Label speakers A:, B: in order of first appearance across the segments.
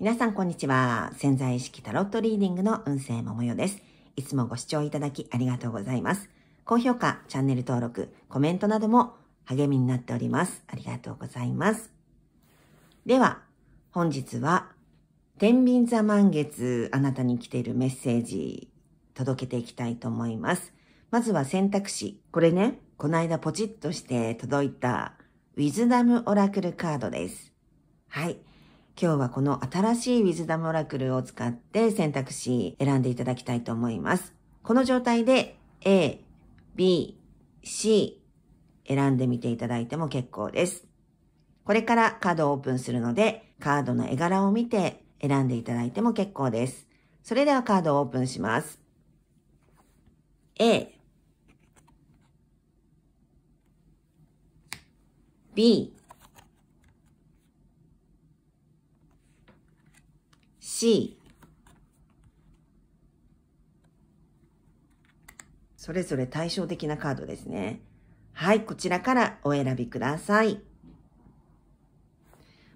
A: 皆さん、こんにちは。潜在意識タロットリーディングの運勢もよです。いつもご視聴いただきありがとうございます。高評価、チャンネル登録、コメントなども励みになっております。ありがとうございます。では、本日は、天秤座満月、あなたに来ているメッセージ、届けていきたいと思います。まずは選択肢。これね、この間ポチッとして届いた、ウィズダムオラクルカードです。はい。今日はこの新しいウィズダムオラクルを使って選択肢選んでいただきたいと思います。この状態で A、B、C 選んでみていただいても結構です。これからカードをオープンするので、カードの絵柄を見て選んでいただいても結構です。それではカードをオープンします。A B し、それぞれ対照的なカードですね。はい、こちらからお選びください。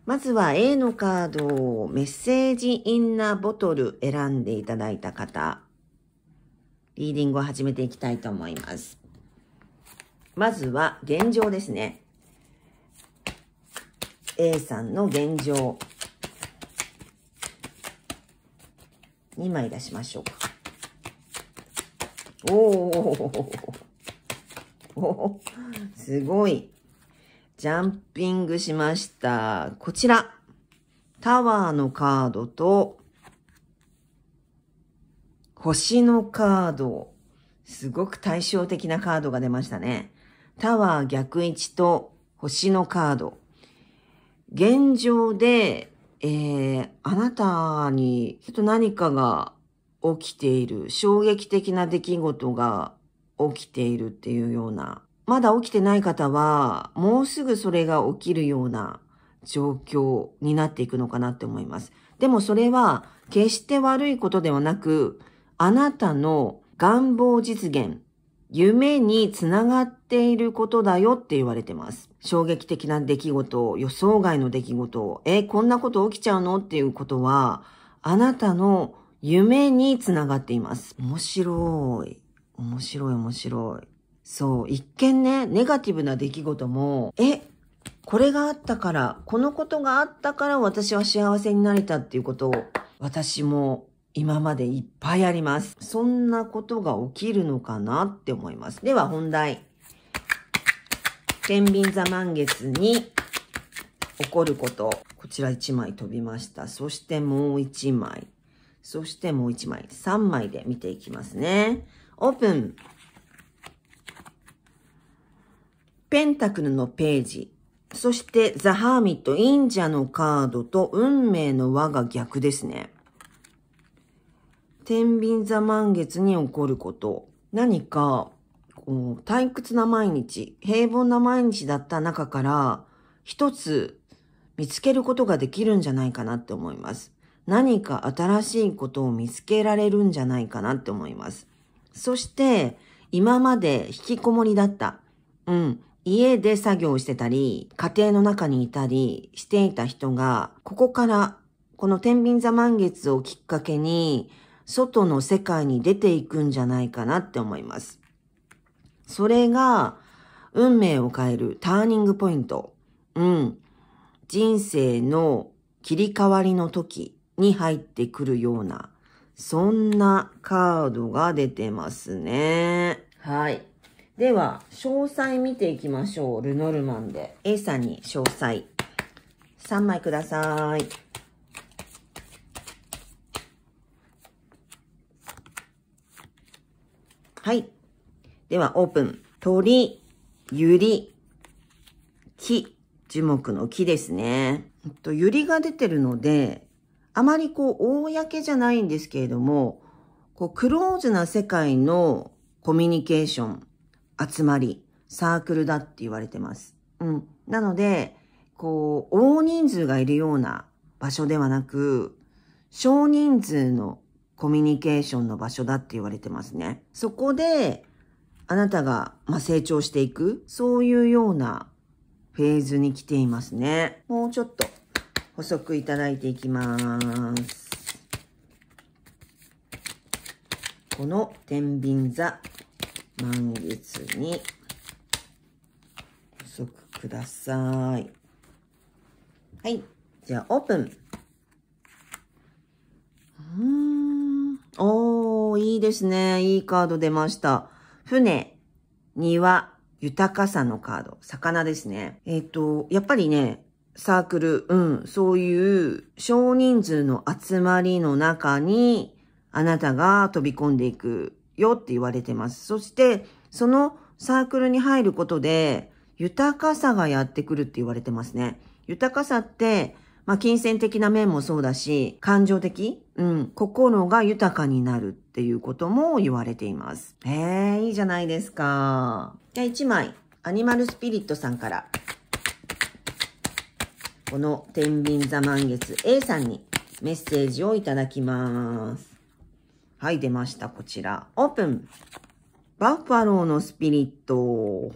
A: まずは A のカードをメッセージインナーボトル選んでいただいた方、リーディングを始めていきたいと思います。まずは現状ですね。A さんの現状。2枚出しましょうか。おおすごい。ジャンピングしました。こちら。タワーのカードと、星のカード。すごく対照的なカードが出ましたね。タワー逆位置と星のカード。現状でえー、あなたにちょっと何かが起きている、衝撃的な出来事が起きているっていうような、まだ起きてない方は、もうすぐそれが起きるような状況になっていくのかなって思います。でもそれは決して悪いことではなく、あなたの願望実現、夢につながっていることだよって言われてます。衝撃的な出来事予想外の出来事え、こんなこと起きちゃうのっていうことは、あなたの夢につながっています。面白い。面白い面白い。そう、一見ね、ネガティブな出来事も、え、これがあったから、このことがあったから私は幸せになれたっていうことを、私も今までいっぱいあります。そんなことが起きるのかなって思います。では本題。天秤座満月に起こること。こちら1枚飛びました。そしてもう1枚。そしてもう1枚。3枚で見ていきますね。オープン。ペンタクルのページ。そしてザ・ハーミット、忍者のカードと運命の輪が逆ですね。天秤座満月に起こること。何か、こう、退屈な毎日、平凡な毎日だった中から、一つ見つけることができるんじゃないかなって思います。何か新しいことを見つけられるんじゃないかなって思います。そして、今まで引きこもりだった。うん。家で作業してたり、家庭の中にいたりしていた人が、ここから、この天秤座満月をきっかけに、外の世界に出ていくんじゃないかなって思います。それが運命を変えるターニングポイント。うん。人生の切り替わりの時に入ってくるような、そんなカードが出てますね。はい。では、詳細見ていきましょう。ルノルマンで。A さんに詳細。3枚ください。はい。では、オープン。鳥、ゆり、木、樹木の木ですね。と、ゆりが出てるので、あまりこう、公じゃないんですけれども、こう、クローズな世界のコミュニケーション、集まり、サークルだって言われてます。うん。なので、こう、大人数がいるような場所ではなく、少人数のコミュニケーションの場所だって言われてますね。そこで、あなたが、ま成長していく、そういうようなフェーズに来ていますね。もうちょっと補足いただいていきます。この天秤座、満月に補足ください。はい。じゃあ、オープン。おー、いいですね。いいカード出ました。船、庭、豊かさのカード。魚ですね。えっ、ー、と、やっぱりね、サークル、うん、そういう少人数の集まりの中に、あなたが飛び込んでいくよって言われてます。そして、そのサークルに入ることで、豊かさがやってくるって言われてますね。豊かさって、まあ、金銭的な面もそうだし、感情的うん、心が豊かになるっていうことも言われています。へえ、いいじゃないですか。じゃあ1枚、アニマルスピリットさんから、この天秤座満月 A さんにメッセージをいただきます。はい、出ました。こちら、オープン。バッファローのスピリット。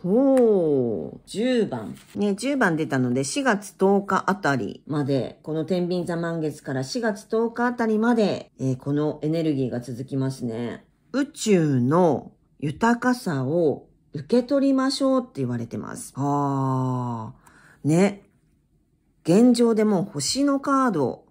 A: ほう。10番。ね、10番出たので、4月10日あたりまで、この天秤座満月から4月10日あたりまで、えー、このエネルギーが続きますね。宇宙の豊かさを受け取りましょうって言われてます。あー。ね。現状でも星のカード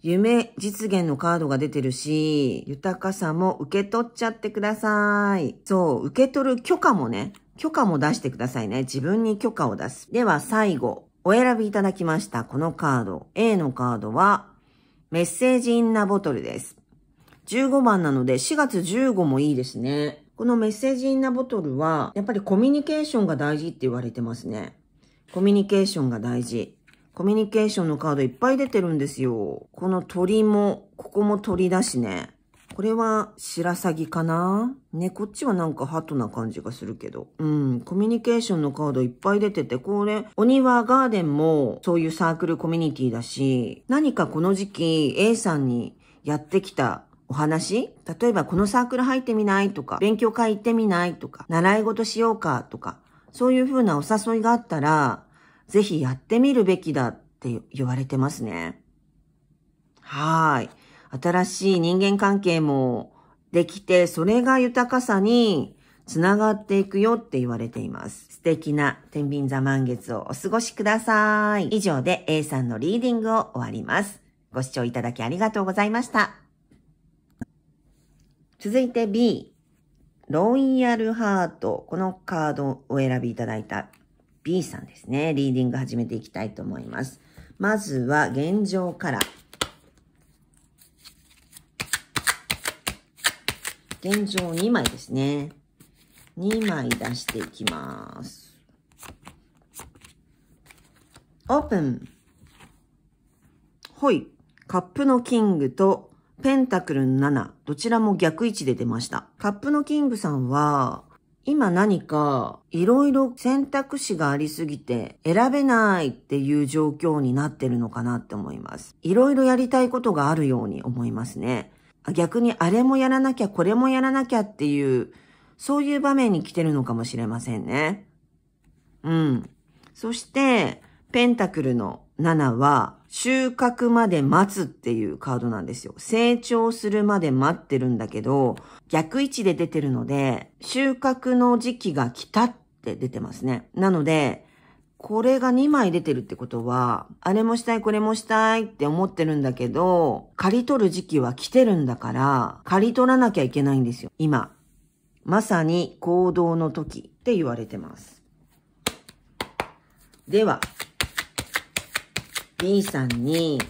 A: 夢実現のカードが出てるし、豊かさも受け取っちゃってください。そう、受け取る許可もね、許可も出してくださいね。自分に許可を出す。では最後、お選びいただきましたこのカード。A のカードは、メッセージインナーボトルです。15番なので4月15もいいですね。このメッセージインナーボトルは、やっぱりコミュニケーションが大事って言われてますね。コミュニケーションが大事。コミュニケーションのカードいっぱい出てるんですよ。この鳥も、ここも鳥だしね。これは、白鷺かなね、こっちはなんかハトな感じがするけど。うん、コミュニケーションのカードいっぱい出てて、これ、お庭ガーデンもそういうサークルコミュニティだし、何かこの時期 A さんにやってきたお話例えばこのサークル入ってみないとか、勉強会行ってみないとか、習い事しようかとか、そういう風なお誘いがあったら、ぜひやってみるべきだって言われてますね。はい。新しい人間関係もできて、それが豊かさにつながっていくよって言われています。素敵な天秤座満月をお過ごしください。以上で A さんのリーディングを終わります。ご視聴いただきありがとうございました。続いて B、ロイヤルハート。このカードをお選びいただいたさんですね。リーディング始めていきたいと思います。まずは現状から。現状2枚ですね。2枚出していきます。オープン。ほい。カップのキングとペンタクルの7。どちらも逆位置で出ました。カップのキングさんは、今何かいろいろ選択肢がありすぎて選べないっていう状況になってるのかなって思います。いろいろやりたいことがあるように思いますね。逆にあれもやらなきゃこれもやらなきゃっていう、そういう場面に来てるのかもしれませんね。うん。そして、ペンタクルの7は、収穫まで待つっていうカードなんですよ。成長するまで待ってるんだけど、逆位置で出てるので、収穫の時期が来たって出てますね。なので、これが2枚出てるってことは、あれもしたい、これもしたいって思ってるんだけど、刈り取る時期は来てるんだから、刈り取らなきゃいけないんですよ、今。まさに行動の時って言われてます。では、B さんに、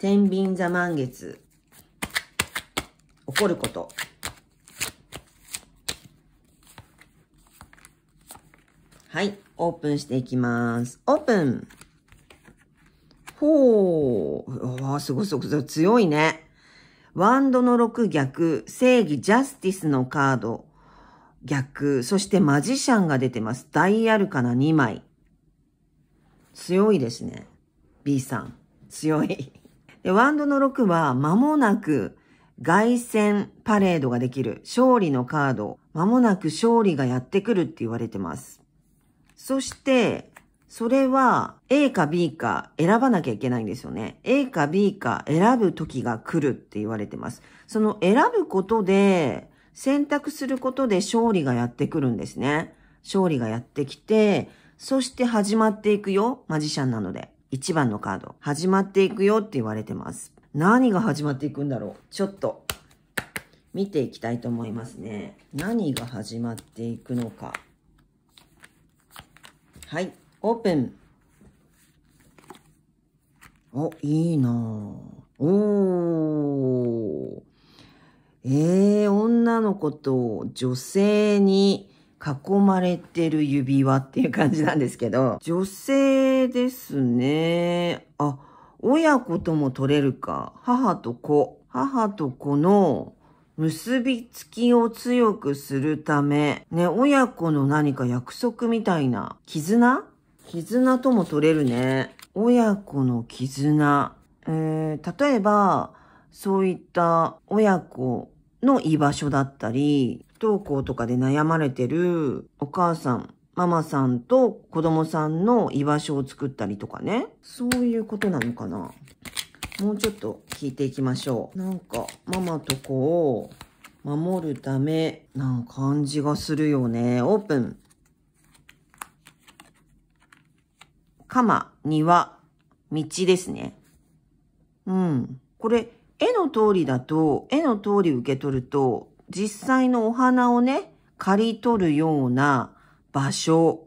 A: 天秤座満月、起こること。はい、オープンしていきます。オープンほう、わあ、すごいすごい、強いね。ワンドの6逆、正義ジャスティスのカード逆、そしてマジシャンが出てます。大アルカナ2枚。強いですね。B さん。強い。で、ワンドの6は、間もなく、凱旋パレードができる勝利のカード。間もなく勝利がやってくるって言われてます。そして、それは A か B か選ばなきゃいけないんですよね。A か B か選ぶ時が来るって言われてます。その選ぶことで、選択することで勝利がやってくるんですね。勝利がやってきて、そして始まっていくよ。マジシャンなので。1番のカード、始まっていくよって言われてます。何が始まっていくんだろうちょっと、見ていきたいと思いますね。何が始まっていくのか。はい、オープン。お、いいなぁ。おー。えー、女の子と女性に囲まれてる指輪っていう感じなんですけど、女性ですね。あ、親子とも取れるか。母と子。母と子の結びつきを強くするため、ね、親子の何か約束みたいな、絆絆とも取れるね。親子の絆。えー、例えば、そういった親子の居場所だったり、不登校とかで悩まれてるお母さん、ママさんと子供さんの居場所を作ったりとかね。そういうことなのかな。もうちょっと聞いていきましょう。なんか、ママと子を守るためな感じがするよね。オープン。ま、庭、道ですね。うん。これ、絵の通りだと、絵の通り受け取ると、実際のお花をね、刈り取るような場所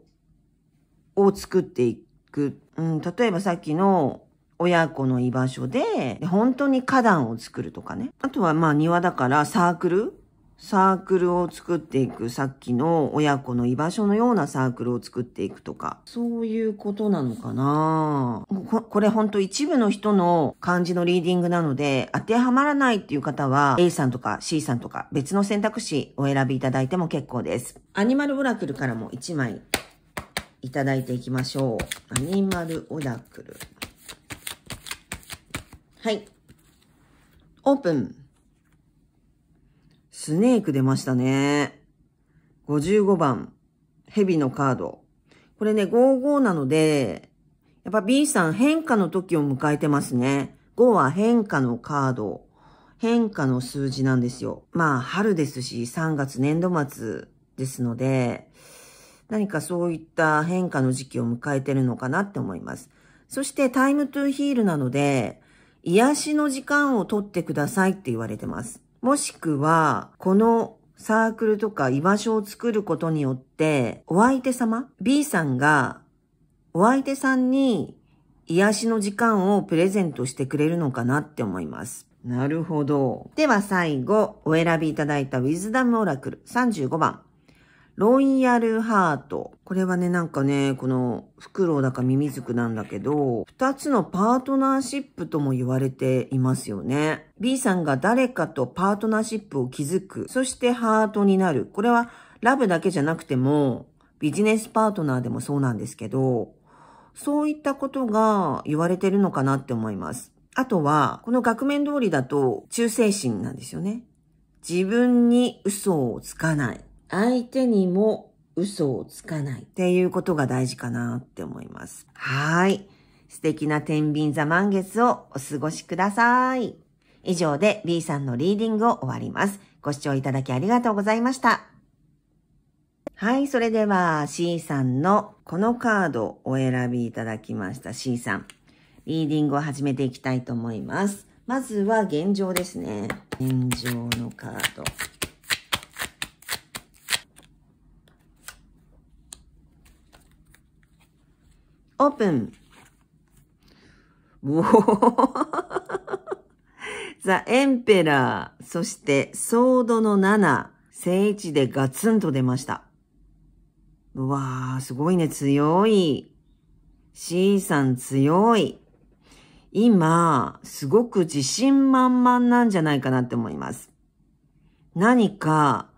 A: を作っていく。うん、例えばさっきの親子の居場所で、本当に花壇を作るとかね。あとはまあ庭だからサークルサークルを作っていく、さっきの親子の居場所のようなサークルを作っていくとか、そういうことなのかなここれほんと一部の人の漢字のリーディングなので、当てはまらないっていう方は A さんとか C さんとか別の選択肢お選びいただいても結構です。アニマルオラクルからも1枚いただいていきましょう。アニマルオラクル。はい。オープン。スネーク出ましたね。55番、ヘビのカード。これね、55なので、やっぱ B さん変化の時を迎えてますね。5は変化のカード。変化の数字なんですよ。まあ、春ですし、3月年度末ですので、何かそういった変化の時期を迎えてるのかなって思います。そしてタイムトゥーヒールなので、癒しの時間をとってくださいって言われてます。もしくは、このサークルとか居場所を作ることによって、お相手様 ?B さんが、お相手さんに癒しの時間をプレゼントしてくれるのかなって思います。なるほど。では最後、お選びいただいたウィズダムオラクル35番。ロイヤルハート。これはね、なんかね、この、フクロウだかミミズクなんだけど、二つのパートナーシップとも言われていますよね。B さんが誰かとパートナーシップを築く。そしてハートになる。これは、ラブだけじゃなくても、ビジネスパートナーでもそうなんですけど、そういったことが言われてるのかなって思います。あとは、この額面通りだと、忠誠心なんですよね。自分に嘘をつかない。相手にも嘘をつかないっていうことが大事かなって思います。はい。素敵な天秤座満月をお過ごしください。以上で B さんのリーディングを終わります。ご視聴いただきありがとうございました。はい、それでは C さんのこのカードをお選びいただきました C さん。リーディングを始めていきたいと思います。まずは現状ですね。現状のカード。open. The e m p そしてソードの7聖地でガツンと出ました。うわー、すごいね、強い。C さん強い。今、すごく自信満々なんじゃないかなって思います。何か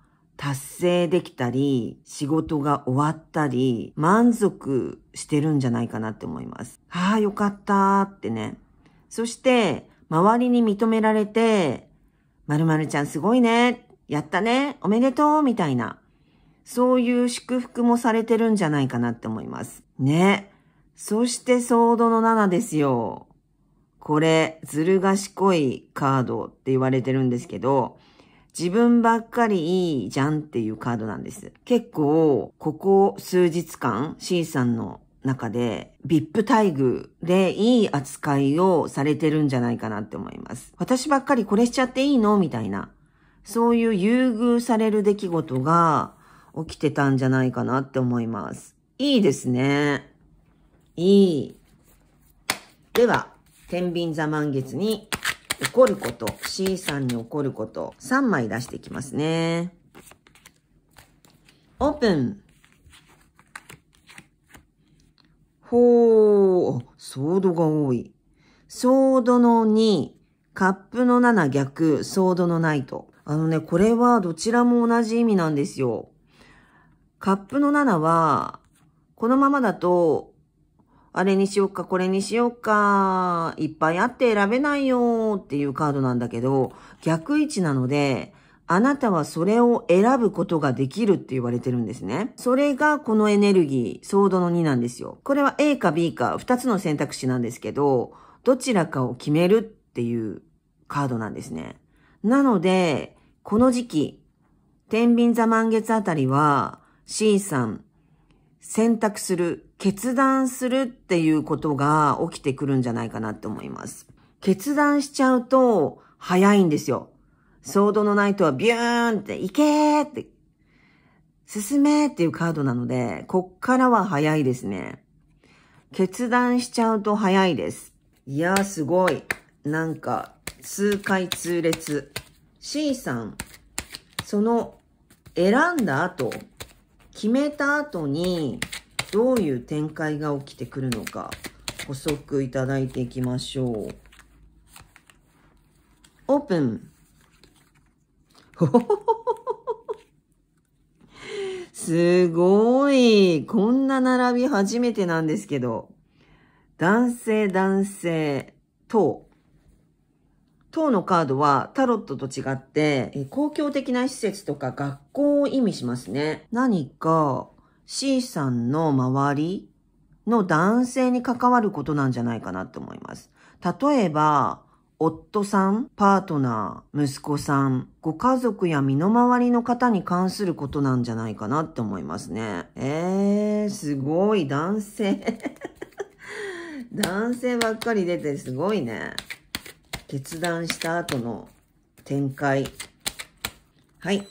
A: 達成できたり、仕事が終わったり、満足してるんじゃないかなって思います。ああ、よかったってね。そして、周りに認められて、〇〇ちゃんすごいね、やったね、おめでとう、みたいな。そういう祝福もされてるんじゃないかなって思います。ね。そしてソードの7ですよ。これ、ずる賢いカードって言われてるんですけど、自分ばっかりいいじゃんっていうカードなんです。結構、ここ数日間、C さんの中で、VIP 待遇でいい扱いをされてるんじゃないかなって思います。私ばっかりこれしちゃっていいのみたいな。そういう優遇される出来事が起きてたんじゃないかなって思います。いいですね。いい。では、天秤座満月に怒ること、C さんに怒ること、3枚出してきますね。オープン。ほー、ソードが多い。ソードの2、カップの7逆、ソードのナイト。あのね、これはどちらも同じ意味なんですよ。カップの7は、このままだとあれにしよっか、これにしよっか、いっぱいあって選べないよっていうカードなんだけど、逆位置なので、あなたはそれを選ぶことができるって言われてるんですね。それがこのエネルギー、ソードの2なんですよ。これは A か B か2つの選択肢なんですけど、どちらかを決めるっていうカードなんですね。なので、この時期、天秤座満月あたりは、C さん、選択する、決断するっていうことが起きてくるんじゃないかなって思います。決断しちゃうと早いんですよ。ソードのナイトはビューンって行けーって、進めっていうカードなので、こっからは早いですね。決断しちゃうと早いです。いやーすごい。なんか、痛快痛烈。C さん、その、選んだ後、決めた後にどういう展開が起きてくるのか補足いただいていきましょう。オープンすごいこんな並び初めてなんですけど。男性、男性、と、塔のカードはタロットと違って、公共的な施設とか学校を意味しますね。何か C さんの周りの男性に関わることなんじゃないかなと思います。例えば、夫さん、パートナー、息子さん、ご家族や身の回りの方に関することなんじゃないかなって思いますね。えー、すごい、男性 男性ばっかり出てすごいね。決断した後の展開。はい。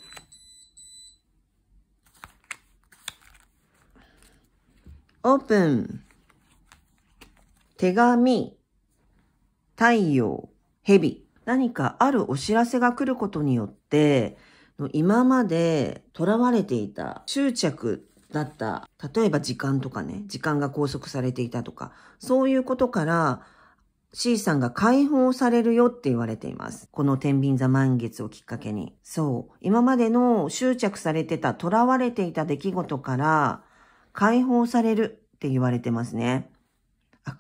A: オープン。手紙、太陽、蛇。何かあるお知らせが来ることによって、今まで囚われていた執着だった、例えば時間とかね、時間が拘束されていたとか、そういうことから C さんが解放されるよって言われています。この天秤座満月をきっかけに。そう。今までの執着されてた、囚われていた出来事から解放されるって言われてますね。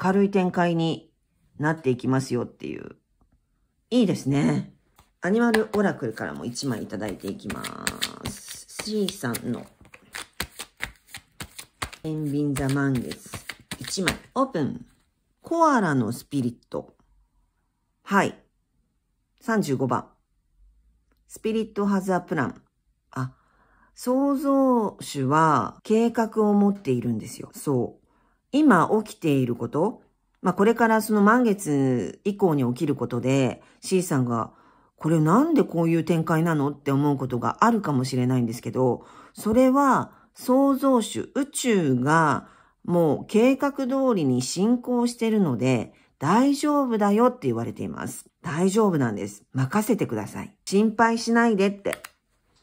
A: 明るい展開になっていきますよっていう。いいですね。アニマルオラクルからも1枚いただいていきます。C さんの天秤座満月1枚オープン。コアラのスピリット。はい。35番。スピリットハザープラン。あ、創造主は計画を持っているんですよ。そう。今起きていること、まあ、これからその満月以降に起きることで、C さんが、これなんでこういう展開なのって思うことがあるかもしれないんですけど、それは創造主、宇宙がもう計画通りに進行しているので、大丈夫だよって言われています。大丈夫なんです。任せてください。心配しないでって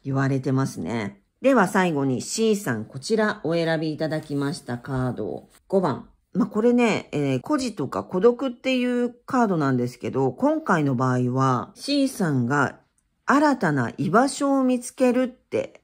A: 言われてますね。では最後に C さん、こちらお選びいただきましたカードを。5番。まあ、これね、えー、孤児とか孤独っていうカードなんですけど、今回の場合は C さんが新たな居場所を見つけるって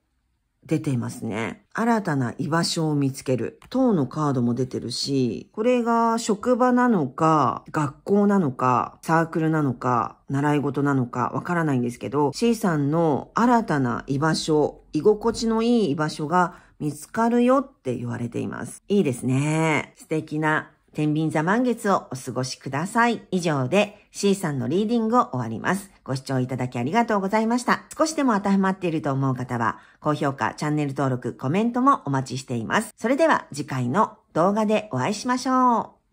A: 出ていますね。新たな居場所を見つける。等のカードも出てるし、これが職場なのか、学校なのか、サークルなのか、習い事なのかわからないんですけど、C さんの新たな居場所、居心地のいい居場所が見つかるよって言われています。いいですね。素敵な天秤座満月をお過ごしください。以上で C さんのリーディングを終わります。ご視聴いただきありがとうございました。少しでも当てはまっていると思う方は、高評価、チャンネル登録、コメントもお待ちしています。それでは次回の動画でお会いしましょう。